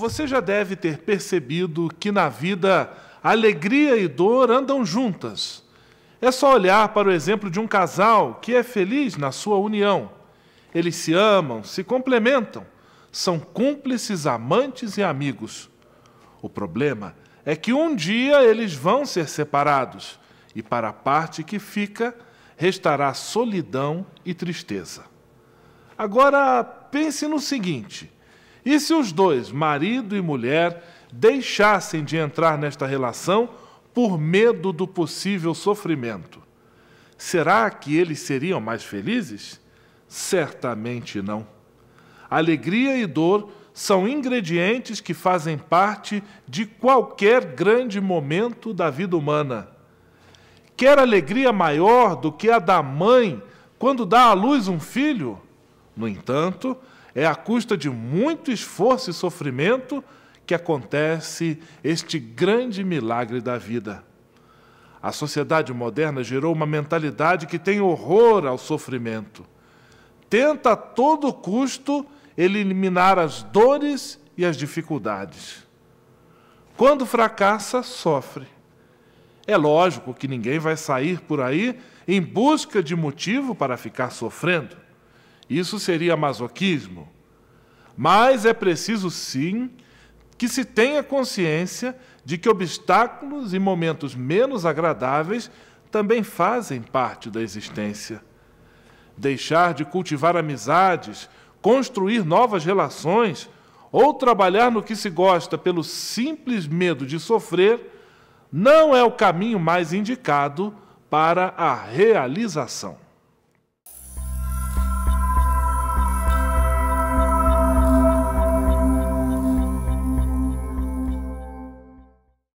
Você já deve ter percebido que na vida alegria e dor andam juntas. É só olhar para o exemplo de um casal que é feliz na sua união. Eles se amam, se complementam, são cúmplices, amantes e amigos. O problema é que um dia eles vão ser separados e, para a parte que fica, restará solidão e tristeza. Agora, pense no seguinte e se os dois, marido e mulher, deixassem de entrar nesta relação por medo do possível sofrimento? Será que eles seriam mais felizes? Certamente não. Alegria e dor são ingredientes que fazem parte de qualquer grande momento da vida humana. Quer alegria maior do que a da mãe quando dá à luz um filho? No entanto, é à custa de muito esforço e sofrimento que acontece este grande milagre da vida. A sociedade moderna gerou uma mentalidade que tem horror ao sofrimento. Tenta a todo custo eliminar as dores e as dificuldades. Quando fracassa, sofre. É lógico que ninguém vai sair por aí em busca de motivo para ficar sofrendo. Isso seria masoquismo. Mas é preciso, sim, que se tenha consciência de que obstáculos e momentos menos agradáveis também fazem parte da existência. Deixar de cultivar amizades, construir novas relações ou trabalhar no que se gosta pelo simples medo de sofrer não é o caminho mais indicado para a realização.